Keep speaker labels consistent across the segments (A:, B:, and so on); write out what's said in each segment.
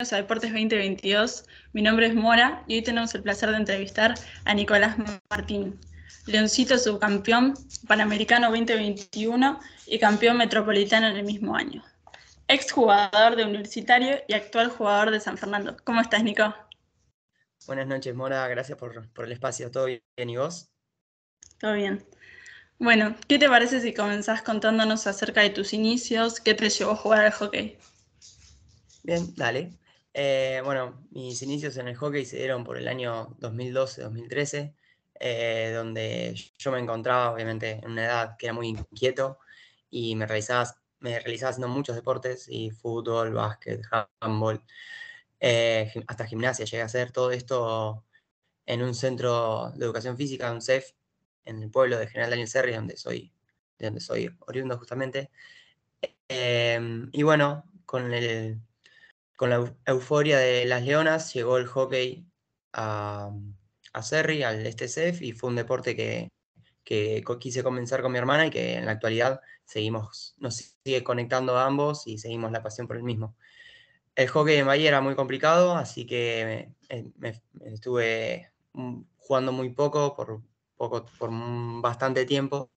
A: a Deportes 2022. Mi nombre es Mora y hoy tenemos el placer de entrevistar a Nicolás Martín, Leoncito subcampeón Panamericano 2021 y campeón metropolitano en el mismo año. Exjugador de Universitario y actual jugador de San Fernando. ¿Cómo estás, Nico?
B: Buenas noches, Mora. Gracias por, por el espacio. ¿Todo bien? ¿Y vos?
A: Todo bien. Bueno, ¿qué te parece si comenzás contándonos
B: acerca de tus inicios? ¿Qué te llevó a jugar al hockey? Bien, dale. Eh, bueno, mis inicios en el hockey se dieron por el año 2012-2013, eh, donde yo me encontraba obviamente en una edad que era muy inquieto y me realizaba, me realizaba haciendo muchos deportes, y fútbol, básquet, handball, eh, hasta gimnasia llegué a hacer todo esto en un centro de educación física, un CEF, en el pueblo de General Daniel Serri, donde soy, de donde soy oriundo justamente. Em, y bueno, con el con la euforia de las leonas llegó el hockey a, a al STCF, y fue un deporte que, quise comenzar con mi hermana y que en la actualidad seguimos, nos sigue conectando a ambos y seguimos la pasión por el mismo. El hockey en Bahía era muy complicado, así que eh, estuve mm, jugando muy poco, por, poco, por bastante tiempo.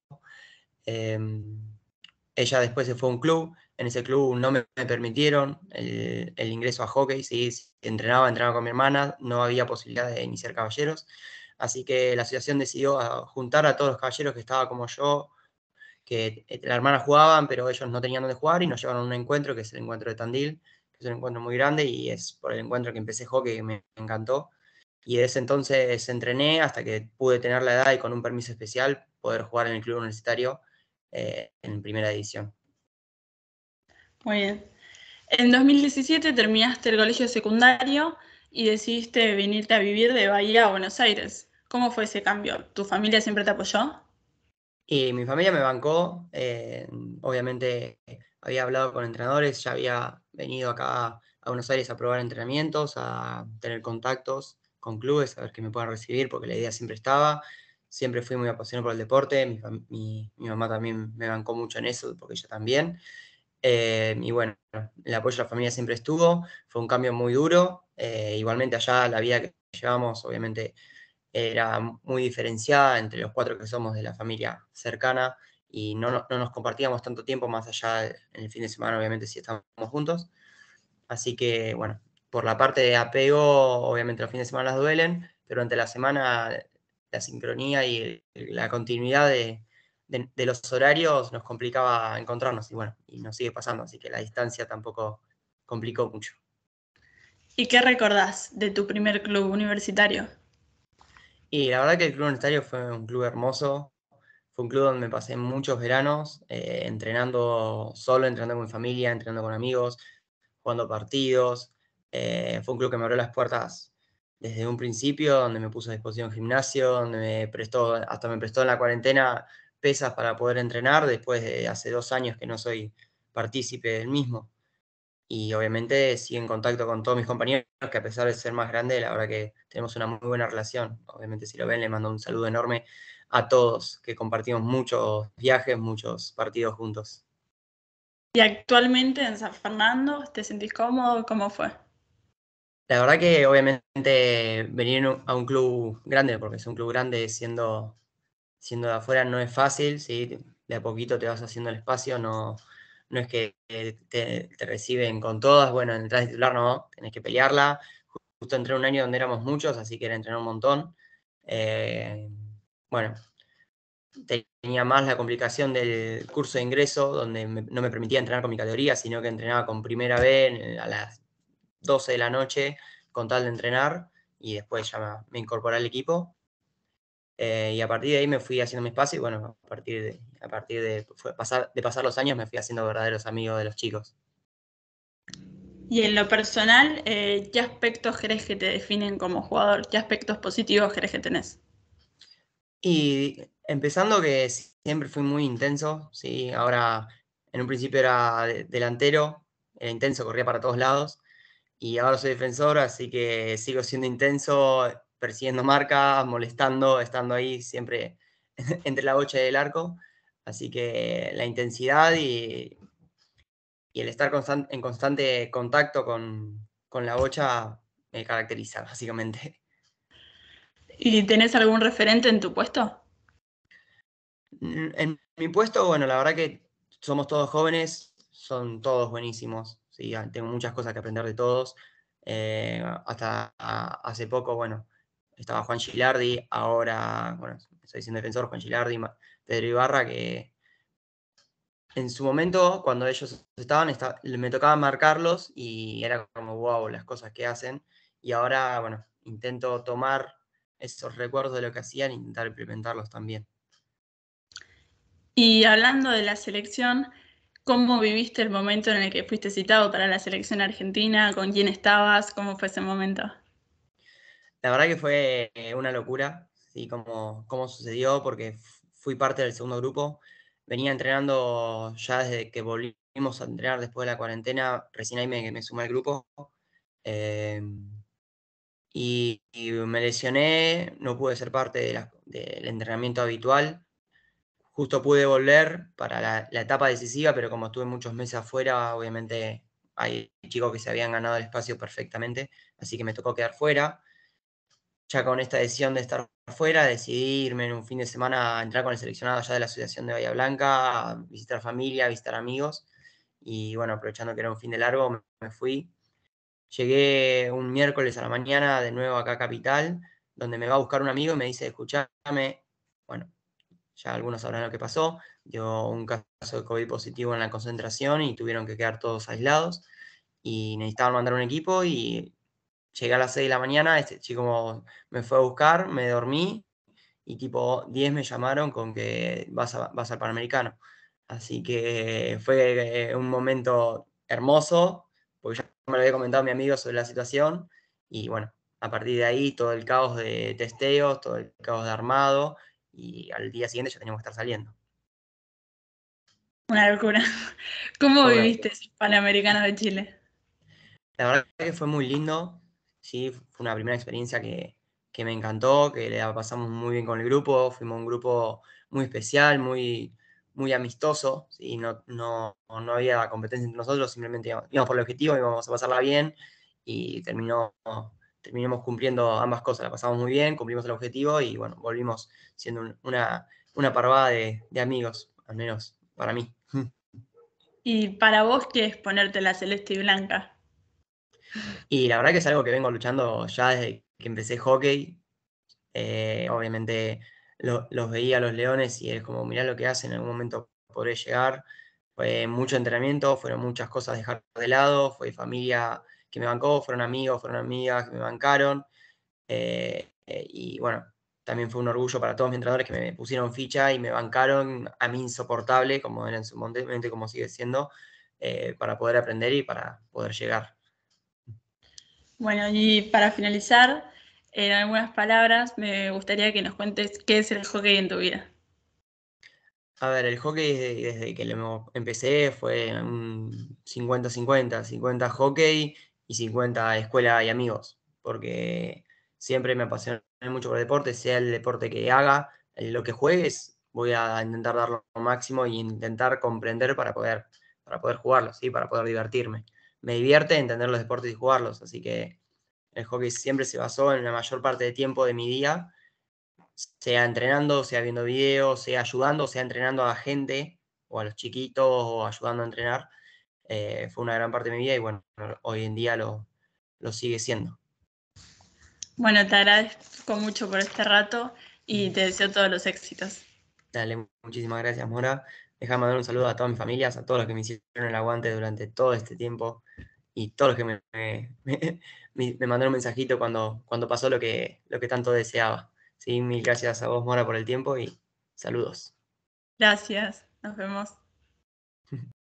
B: Em, ella después se fue a un club en ese club no me, permitieron eh, el, ingreso a hockey, si entrenaba, entrenaba con mi hermana, no había posibilidad de iniciar caballeros, así que la asociación decidió ah, juntar a todos los caballeros que estaba como yo, que eh, la hermana jugaban, pero ellos no tenían dónde jugar y nos llevaron a un encuentro, que es el encuentro de Tandil, que es un encuentro muy grande y es por el encuentro que empecé hockey que me encantó. Y desde entonces entrené hasta que pude tener la edad y con un permiso especial poder jugar en el club universitario eh, en primera división.
A: Muy bien. En 2017 terminaste el colegio secundario y decidiste venirte a vivir de Bahía a Buenos Aires. ¿Cómo fue ese cambio? ¿Tu familia siempre te apoyó?
B: Y mi familia me bancó. Eh, obviamente había hablado con entrenadores, ya había venido acá a Buenos Aires a probar entrenamientos, a tener contactos con clubes, a ver que me puedan recibir, porque la idea siempre estaba. Siempre fui muy apasionado por el deporte. mi mamá también me bancó mucho en eso, porque ella también. Eh, y bueno, el apoyo de la familia siempre estuvo, fue un cambio muy duro. Eh, igualmente allá la vida que llevamos obviamente era muy diferenciada entre los cuatro que somos de la familia cercana y no, nos compartíamos tanto tiempo más allá en el fin de semana, obviamente, si estábamos juntos. Así que bueno, por la parte de apego, obviamente los fines de semana las duelen, pero durante la semana la sincronía y la continuidad de, de, los horarios nos complicaba encontrarnos y bueno, y nos sigue pasando, así que la distancia tampoco complicó mucho.
A: ¿Y qué recordás de tu primer club universitario?
B: Y la verdad que el club universitario fue un club hermoso, fue un club donde me pasé muchos veranos eh, entrenando solo, entrenando con mi familia, entrenando con amigos, jugando partidos. Eh, fue un club que me abrió las puertas desde un principio, donde me puso a disposición gimnasio, donde me prestó, hasta me prestó en la cuarentena pesas para poder entrenar después de hace dos años que no soy partícipe del mismo. Y obviamente sigo en contacto con todos mis compañeros, que a pesar de ser más grande, la verdad que tenemos una muy buena relación. Obviamente si lo ven, le mando un saludo enorme a todos, que compartimos muchos viajes, muchos partidos juntos.
A: ¿Y actualmente en San Fernando te sentís cómodo? ¿Cómo fue?
B: La verdad que obviamente venir a un club grande, porque es un club grande siendo siendo de afuera no es fácil, ¿sí? de a poquito te vas haciendo el espacio, no, no es que eh, te, reciben con todas, bueno, entras de titular no, tenés que pelearla. Justo entré un año donde éramos muchos, así que era entrenar un montón. Eh, bueno, tenía más la complicación del curso de ingreso, donde no me permitía entrenar con mi categoría, sino que entrenaba con primera B a las 12 de la noche con tal de entrenar y después ya me, me incorporé al equipo. Eh, y a partir de ahí me fui haciendo mi espacio y bueno, a partir de, a partir de, pasar, de pasar los años me fui haciendo verdaderos amigos de los chicos.
A: Y en lo personal, eh, ¿qué aspectos crees que te definen como jugador? ¿Qué aspectos positivos crees que tenés?
B: Y empezando que siempre fui muy intenso, sí, ahora en un principio era delantero, era intenso, corría para todos lados, y ahora soy defensor, así que sigo siendo intenso persiguiendo marcas, molestando, estando ahí siempre entre la bocha y el arco. Así que la intensidad y, el estar en constante contacto con, la bocha me caracteriza, básicamente. ¿Y tenés algún referente en tu puesto? Mm, en mi puesto, bueno, la verdad que somos todos jóvenes, son todos buenísimos. Sí, ah, tengo muchas cosas que aprender de todos. Eh, hasta ah, hace poco, bueno, estaba Juan Gilardi, ahora, bueno, estoy siendo defensor, Juan Gilardi, Pedro Ibarra, que en su momento, cuando ellos estaban, me tocaba marcarlos y era como, wow, las cosas que hacen. Y ahora, bueno, intento tomar esos recuerdos de lo que hacían e intentar implementarlos también.
A: Y hablando de la selección, ¿cómo viviste el momento en el que fuiste citado para la selección argentina? ¿Con quién estabas? ¿Cómo fue ese momento?
B: La verdad que fue eh, una locura, y como, como sucedió, porque fui parte del segundo grupo. Venía entrenando ya desde que volvimos a entrenar después de la cuarentena, recién ahí me, me sumé al grupo. Em, y, me lesioné, no pude ser parte de del entrenamiento habitual. Justo pude volver para la, la, etapa decisiva, pero como estuve muchos meses afuera, obviamente hay chicos que se habían ganado el espacio perfectamente, así que me tocó quedar fuera ya con esta decisión de estar fuera, decidí irme en un fin de semana a entrar con el seleccionado allá de la Asociación de Bahía Blanca, mm, visitar familia, visitar amigos. Y bueno, aprovechando que era un fin de largo, me fui. Llegué un miércoles a la mañana de nuevo acá a Capital, donde me va a buscar un amigo y me dice, escúchame bueno, ya algunos sabrán lo que pasó, dio un caso de COVID positivo en la concentración y tuvieron que quedar todos aislados y necesitaban mandar un equipo y llegué a las 6 de la mañana, este chico me fue a buscar, me dormí y tipo 10 me llamaron con que vas, a, al Panamericano. Así que fue eh, un momento hermoso, porque ya me lo había comentado mi amigo sobre la situación y bueno, a partir de ahí todo el caos de testeos, todo el caos de armado y al día siguiente ya teníamos que estar saliendo. Una locura.
A: ¿Cómo viviste el Panamericano de Chile?
B: La verdad que fue muy lindo. Sí, fue una primera experiencia que, me encantó, que la pasamos muy bien con el grupo, fuimos un grupo muy especial, muy, muy amistoso, y no, había competencia entre nosotros, simplemente íbamos por el objetivo, íbamos a pasarla bien y terminó, terminamos cumpliendo ambas cosas, la pasamos muy bien, cumplimos el objetivo y bueno, volvimos siendo una, una parvada de, de, amigos, al menos para mí.
A: ¿Y para vos qué es ponerte la celeste y blanca?
B: Y la verdad que es algo que vengo luchando ya desde que empecé hockey. Eh, obviamente los veía a los leones y es como, mirá lo que hacen, en algún momento podré llegar. Fue mucho entrenamiento, fueron muchas cosas dejar de lado, fue familia que me bancó, fueron amigos, fueron amigas que me bancaron. Eh, eh, y bueno, también fue un orgullo para todos mis entrenadores que me pusieron ficha y me bancaron a mí insoportable, como era en su momento como sigue siendo, para poder aprender y para poder llegar.
A: Bueno, y para finalizar, en algunas palabras, me gustaría que nos cuentes qué es el hockey en tu vida.
B: A ver, el hockey desde, que empecé fue 50-50, 50 hockey y 50 escuela y amigos, porque siempre me apasioné mucho por el deporte, sea el deporte que haga, lo que juegues, voy a intentar dar lo máximo e intentar comprender para poder, para poder jugarlo, ¿sí? para poder divertirme me divierte entender los deportes y jugarlos. Así que el hockey siempre se basó en la mayor parte de tiempo de mi día, sea entrenando, sea viendo videos, sea ayudando, sea entrenando a la gente o a los chiquitos o ayudando a entrenar. Eh, fue una gran parte de mi vida y bueno, hoy en día lo, lo sigue siendo.
A: Bueno, te agradezco mucho por este rato y te deseo todos los éxitos.
B: Dale, muchísimas gracias, Mora. Déjame mandar un saludo a todas mis familias, a todos los que me hicieron el aguante durante todo este tiempo y todos los que me, me, mandaron un mensajito cuando, cuando pasó lo que, lo que tanto deseaba. ¿sí? Mil gracias a vos, Mora, por el tiempo y saludos. Gracias, nos vemos.